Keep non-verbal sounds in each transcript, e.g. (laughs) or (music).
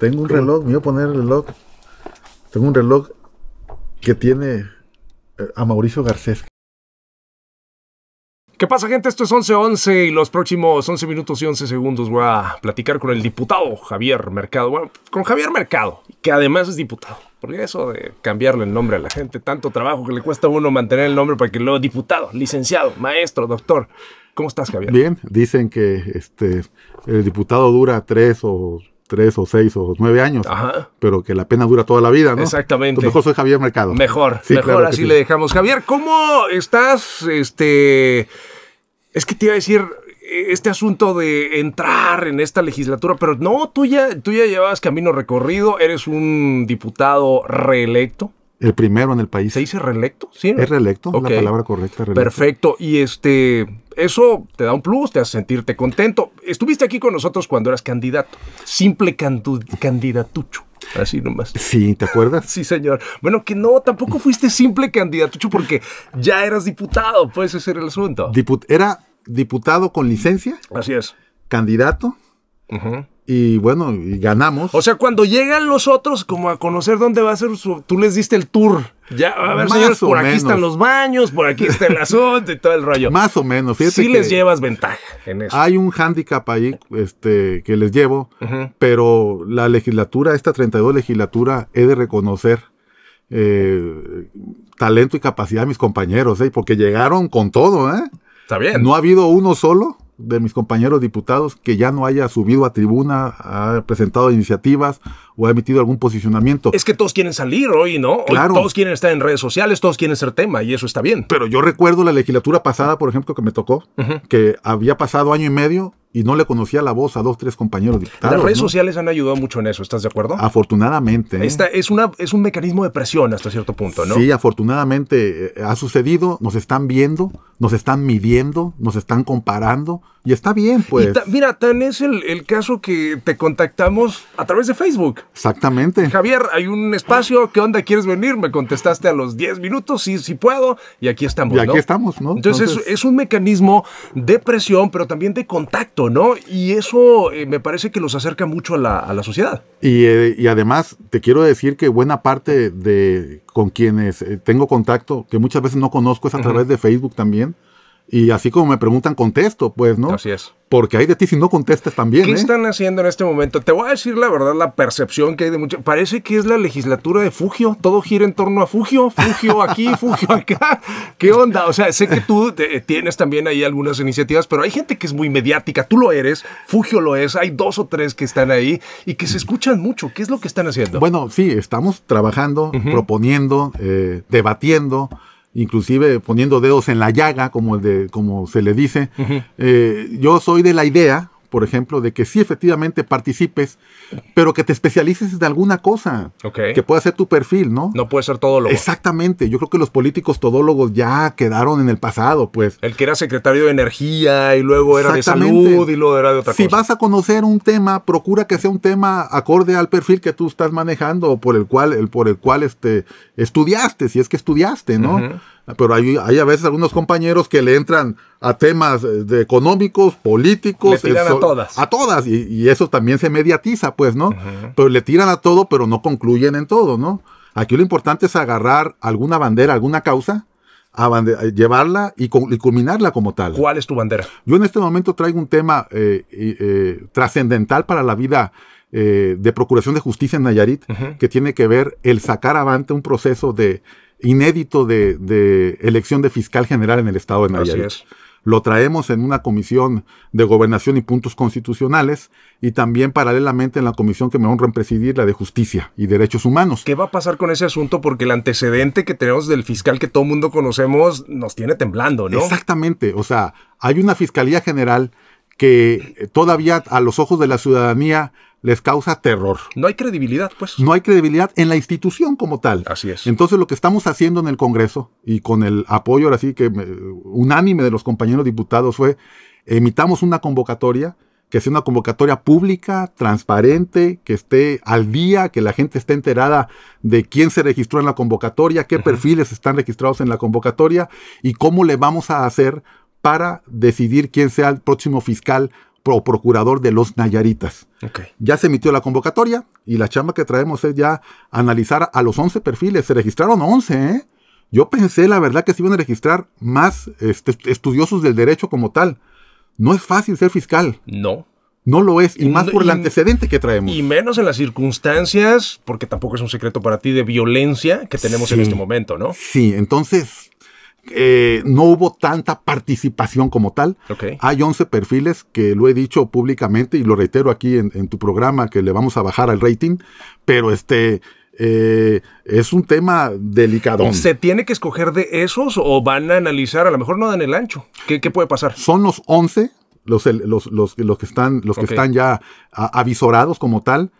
Tengo un reloj, me voy a poner el reloj. Tengo un reloj que tiene eh, a Mauricio Garcés. ¿Qué pasa, gente? Esto es 11.11 y los próximos 11 minutos y 11 segundos voy a platicar con el diputado Javier Mercado. Bueno, con Javier Mercado, que además es diputado. Porque eso de cambiarle el nombre a la gente, tanto trabajo que le cuesta a uno mantener el nombre para que lo... diputado, licenciado, maestro, doctor. ¿Cómo estás, Javier? Bien, dicen que este, el diputado dura tres o tres o seis o nueve años, pero que la pena dura toda la vida, ¿no? Exactamente. Pues mejor soy Javier Mercado. Mejor, mejor así le dejamos. Javier, ¿cómo estás? Este, es que te iba a decir, este asunto de entrar en esta legislatura, pero no, tú ya, tú ya llevabas camino recorrido, eres un diputado reelecto. El primero en el país. ¿Se dice reelecto? Sí. Es reelecto, la palabra correcta. Reelecto. Perfecto. Y este, eso te da un plus, te hace sentirte contento. Estuviste aquí con nosotros cuando eras candidato. Simple candidatucho. Así nomás. Sí, ¿te acuerdas? (laughs) sí, señor. Bueno, que no, tampoco fuiste simple candidatucho porque ya eras diputado, puede ser el asunto. era diputado con licencia. Así es. Candidato y bueno, y ganamos. O sea, cuando llegan los otros como a conocer dónde va a ser su... Tú les diste el tour. Ya, a ver, por aquí están los baños, por aquí está el (laughs) asunto y todo el rollo. Más o menos, fíjate. Sí les llevas ventaja Hay un hándicap ahí este, que les llevo, pero la legislatura, esta 32 legislatura, he de reconocer eh, talento y capacidad de mis compañeros, ¿eh? porque llegaron con todo, ¿eh? Está bien. No ha habido uno solo de mis compañeros diputados que ya no haya subido a tribuna, ha presentado iniciativas o ha emitido algún posicionamiento. Es que todos quieren salir hoy, ¿no? Claro. todos quieren estar en redes sociales, todos quieren ser tema y eso está bien. Pero yo recuerdo la legislatura pasada, por ejemplo, que me tocó, que había pasado año y medio y no le conocía la voz a dos, tres compañeros diputados. Las redes sociales han ayudado mucho en eso, ¿estás de acuerdo? Afortunadamente. ¿eh? Esta es, una, es un mecanismo de presión hasta cierto punto, ¿no? Sí, afortunadamente eh, ha sucedido, nos están viendo, nos están midiendo, nos están comparando y está bien, pues. mira, tan es el caso que te contactamos a través de Facebook. Exactamente. Javier, hay un espacio, ¿qué onda quieres venir? Me contestaste a los 10 minutos, sí, sí puedo, y aquí estamos. Y aquí estamos, ¿no? Entonces, Es, un mecanismo de presión, pero también de contacto, ¿no? Y eso eh, me parece que los acerca mucho a la, sociedad. Eh, y, además, te quiero decir que buena parte de con quienes eh, tengo contacto, que muchas veces no conozco, es a través de Facebook también. Y así como me preguntan, contesto, pues, ¿no? Así es. Porque hay de ti si no contestas también. ¿Qué ¿eh? están haciendo en este momento? Te voy a decir la verdad, la percepción que hay de muchos. Parece que es la legislatura de Fugio. Todo gira en torno a Fugio. Fugio aquí, (laughs) Fugio acá. ¿Qué onda? O sea, sé que tú tienes también ahí algunas iniciativas, pero hay gente que es muy mediática. Tú lo eres, Fugio lo es. Hay dos o tres que están ahí y que se escuchan mucho. ¿Qué es lo que están haciendo? Bueno, sí, estamos trabajando, proponiendo, eh, debatiendo inclusive poniendo dedos en la llaga, como, el de, como se le dice. Eh, yo soy de la idea, por ejemplo, de que sí efectivamente participes, pero que te especialices en alguna cosa, que pueda ser tu perfil, ¿no? No puede ser todólogo. Exactamente, yo creo que los políticos todólogos ya quedaron en el pasado, pues. El que era secretario de Energía y luego era de Salud y luego era de otra si cosa. Si vas a conocer un tema, procura que sea un tema acorde al perfil que tú estás manejando o por el cual, el, por el cual este, estudiaste, si es que estudiaste, ¿no? Pero hay, hay a veces algunos compañeros que le entran a temas eh, económicos, políticos. Le tiran a todas. A todas, y, eso también se mediatiza, pues, ¿no? Pero le tiran a todo, pero no concluyen en todo, ¿no? Aquí lo importante es agarrar alguna bandera, alguna causa, llevarla y, culminarla como tal. ¿Cuál es tu bandera? Yo en este momento traigo un tema eh, eh, trascendental para la vida de Procuración de Justicia en Nayarit, que tiene que ver el sacar avante un proceso de inédito de, elección de fiscal general en el estado de Nayarit lo traemos en una comisión de gobernación y puntos constitucionales y también paralelamente en la comisión que me honra en presidir, la de justicia y derechos humanos. ¿Qué va a pasar con ese asunto? Porque el antecedente que tenemos del fiscal que todo mundo conocemos nos tiene temblando, ¿no? Exactamente, o sea, hay una fiscalía general que eh, todavía a los ojos de la ciudadanía les causa terror. No hay credibilidad, pues. No hay credibilidad en la institución como tal. Así es. Entonces lo que estamos haciendo en el Congreso y con el apoyo ahora sí que eh, unánime de los compañeros diputados fue emitamos una convocatoria que sea una convocatoria pública, transparente, que esté al día, que la gente esté enterada de quién se registró en la convocatoria, qué perfiles están registrados en la convocatoria y cómo le vamos a hacer para decidir quién sea el próximo fiscal o procurador de los Nayaritas. Ya se emitió la convocatoria y la chamba que traemos es ya analizar a los 11 perfiles. Se registraron 11, ¿eh? Yo pensé, la verdad, que se iban a registrar más este, estudiosos del derecho como tal. No es fácil ser fiscal. No. No lo es, y más por el antecedente que traemos. Y menos en las circunstancias, porque tampoco es un secreto para ti, de violencia que tenemos en este momento, ¿no? Sí, entonces eh, no hubo tanta participación como tal. Hay 11 perfiles que lo he dicho públicamente y lo reitero aquí en, tu programa que le vamos a bajar al rating, pero este... Eh, es un tema delicado. ¿Se tiene que escoger de esos o van a analizar? A lo mejor no dan el ancho. ¿Qué, puede pasar? Son los 11 los, los, que están, los que están ya avisorados como tal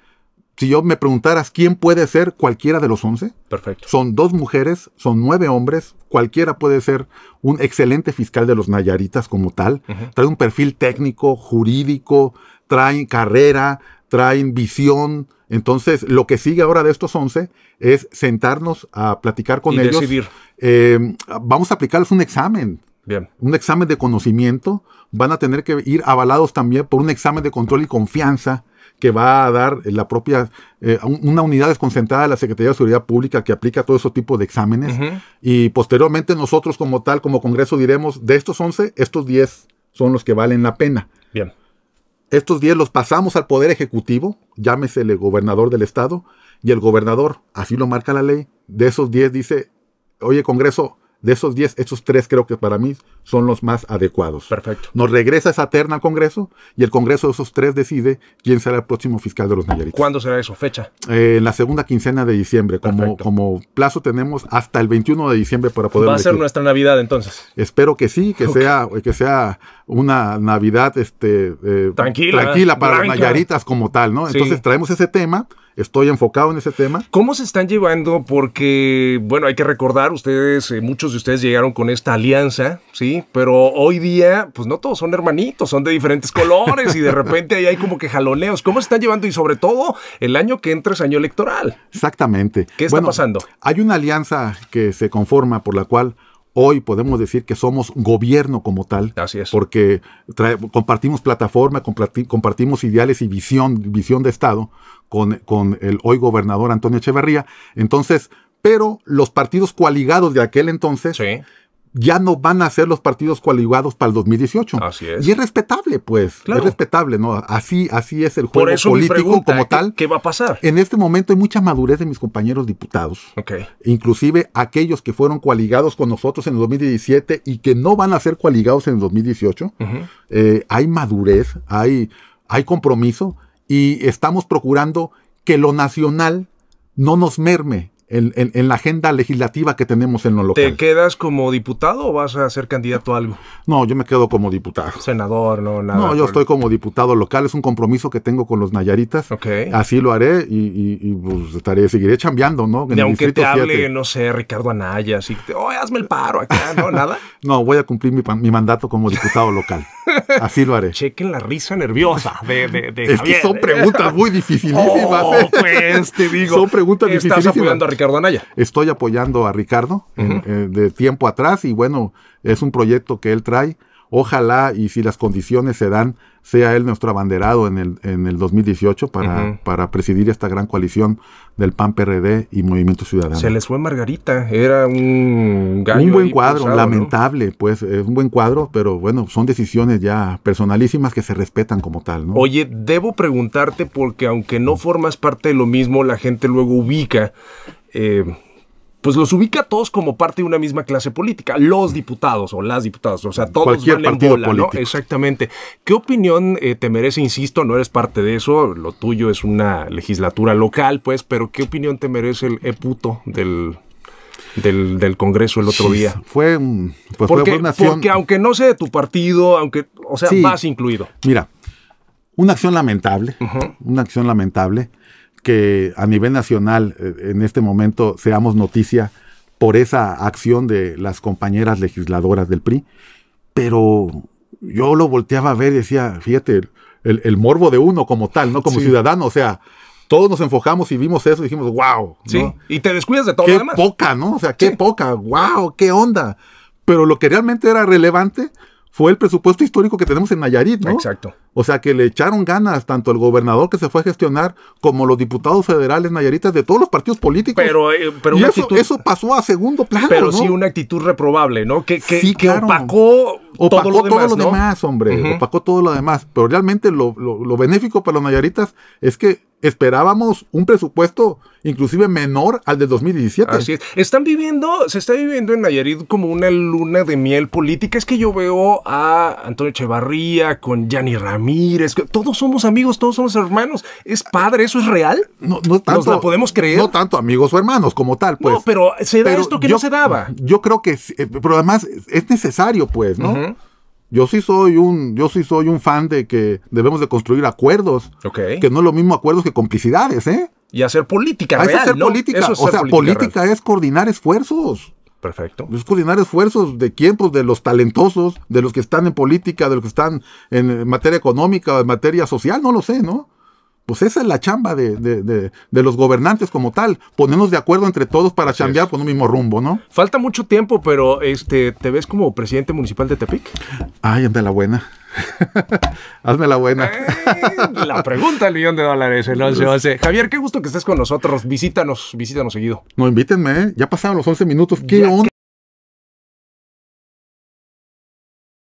si yo me preguntaras quién puede ser cualquiera de los 11, Perfecto. son dos mujeres, son nueve hombres, cualquiera puede ser un excelente fiscal de los Nayaritas como tal, trae un perfil técnico, jurídico, traen carrera, traen visión. Entonces, lo que sigue ahora de estos 11 es sentarnos a platicar con ellos. Decidir. Em, vamos a aplicarles un examen. Bien. Un examen de conocimiento. Van a tener que ir avalados también por un examen de control y confianza que va a dar eh, la propia, eh, una unidad desconcentrada de la Secretaría de Seguridad Pública que aplica todo ese tipo de exámenes. Y posteriormente nosotros como tal, como Congreso, diremos, de estos 11, estos 10 son los que valen la pena. Bien. Estos 10 los pasamos al Poder Ejecutivo, llámese el gobernador del estado, y el gobernador, así lo marca la ley, de esos 10 dice, oye Congreso, de esos 10, esos tres creo que para mí son los más adecuados. Perfecto. Nos regresa esa terna al Congreso y el Congreso de esos tres decide quién será el próximo fiscal de los Nayaritas. ¿Cuándo será eso? ¿Fecha? Eh, en la segunda quincena de diciembre. Como, plazo tenemos hasta el 21 de diciembre para poder. Va a ser nuestra Navidad entonces. Espero que sí, que, sea, que sea una Navidad este, eh, tranquila, para Mayaritas Nayaritas como tal, ¿no? Entonces traemos ese tema estoy enfocado en ese tema. ¿Cómo se están llevando? Porque, bueno, hay que recordar, ustedes, eh, muchos de ustedes llegaron con esta alianza, ¿sí? Pero hoy día, pues no todos son hermanitos, son de diferentes colores y de repente ahí hay como que jaloneos. ¿Cómo se están llevando? Y sobre todo, el año que entra es año electoral. Exactamente. ¿Qué está pasando? Hay una alianza que se conforma por la cual hoy podemos decir que somos gobierno como tal. Así es. Porque compartimos plataforma, compartimos ideales y visión, visión de Estado con, el hoy gobernador Antonio Echeverría. Entonces, pero los partidos coaligados de aquel entonces ya no van a ser los partidos coaligados para el 2018. Así es. Y es respetable, pues. Es respetable, ¿no? Así, así es el juego político como tal. ¿qué, va a pasar? En este momento hay mucha madurez de mis compañeros diputados. Okay. Inclusive aquellos que fueron coaligados con nosotros en el 2017 y que no van a ser coaligados en el 2018. Eh, hay madurez, hay, hay compromiso y estamos procurando que lo nacional no nos merme en, la agenda legislativa que tenemos en lo local. ¿Te quedas como diputado o vas a ser candidato a algo? No, yo me quedo como diputado. Senador, no, nada. No, yo estoy como diputado local, es un compromiso que tengo con los nayaritas. Ok. Así lo haré y, pues, estaré, seguiré chambeando, ¿no? y aunque te hable, no sé, Ricardo Anaya, así que, oh, hazme el paro acá, ¿no? (laughs) Nada. no, voy a cumplir mi, mandato como diputado local. (laughs) Así lo haré. Chequen la risa nerviosa de, Es que son preguntas muy dificilísimas. (laughs) Oh, ¿eh? pues, te digo. Son preguntas dificilísimas. Estoy apoyando a Ricardo eh, de tiempo atrás y bueno, es un proyecto que él trae. Ojalá y si las condiciones se dan, sea él nuestro abanderado en el, en el 2018 para, presidir esta gran coalición del PAN, PRD y Movimiento Ciudadano. Se les fue Margarita, era un gallo Un buen cuadro, lamentable, pues es un buen cuadro, pero bueno, son decisiones ya personalísimas que se respetan como tal. Oye, debo preguntarte porque aunque no formas parte de lo mismo, la gente luego ubica eh, pues los ubica a todos como parte de una misma clase política, los diputados o las diputadas, o sea, todos van en Exactamente. ¿Qué opinión eh, te merece? Insisto, no eres parte de eso, lo tuyo es una legislatura local, pues, pero ¿qué opinión te merece el eh, puto del, del, Congreso el otro día. Fue, pues fue una acción. Porque aunque no sea de tu partido, aunque, o sea, más incluido. Mira, una acción lamentable, una acción lamentable, que a nivel nacional eh, en este momento seamos noticia por esa acción de las compañeras legisladoras del PRI, pero yo lo volteaba a ver y decía, fíjate, el, morbo de uno como tal, ¿no? Como ciudadano, o sea, todos nos enfocamos y vimos eso y dijimos, wow. Sí, y te descuidas de todo lo demás. Qué poca, ¿no? O sea, qué poca, wow, qué onda. Pero lo que realmente era relevante fue el presupuesto histórico que tenemos en Nayarit, ¿no? Exacto. O sea que le echaron ganas tanto el gobernador que se fue a gestionar como los diputados federales nayaritas de todos los partidos políticos. Pero, eh, pero eso, pasó a segundo plano. Pero sí una actitud reprobable, ¿no? Que, que, sí, que opacó todo lo demás, hombre. Opacó todo lo demás. Pero realmente lo, lo, benéfico para los Nayaritas es que esperábamos un presupuesto inclusive menor al de 2017. Así es. Están viviendo, se está viviendo en Nayarit como una luna de miel política. Es que yo veo a Antonio Echevarría con Yanni Ramírez. Todos somos amigos, todos somos hermanos. ¿Es padre? ¿Eso es real? No, tanto. ¿Nos la podemos creer? No tanto amigos o hermanos como tal, pues. No, pero se da esto que no se daba. Yo creo que, eh, pero además es necesario, pues, ¿no? Yo sí soy un, yo sí soy un fan de que debemos de construir acuerdos. Que no es lo mismo acuerdos que complicidades, ¿eh? Y hacer política ah, real, es hacer política. o sea, política, es coordinar esfuerzos. Perfecto. Es coordinar esfuerzos de quién, pues de los talentosos, de los que están en política, de los que están en materia económica, en materia social, no lo sé, ¿no? Pues esa es la chamba de, los gobernantes como tal, ponernos de acuerdo entre todos para chambear con un mismo rumbo, ¿no? Falta mucho tiempo, pero este, ¿te ves como presidente municipal de Tepic? Ay, anda la buena. Hazme la buena. (laughs) Eh, la pregunta del millón de dólares, el 11, pues Javier, qué gusto que estés con nosotros. Visítanos, visítanos seguido. No, invítenme, ¿eh? ya pasaron los 11 minutos. ¿Qué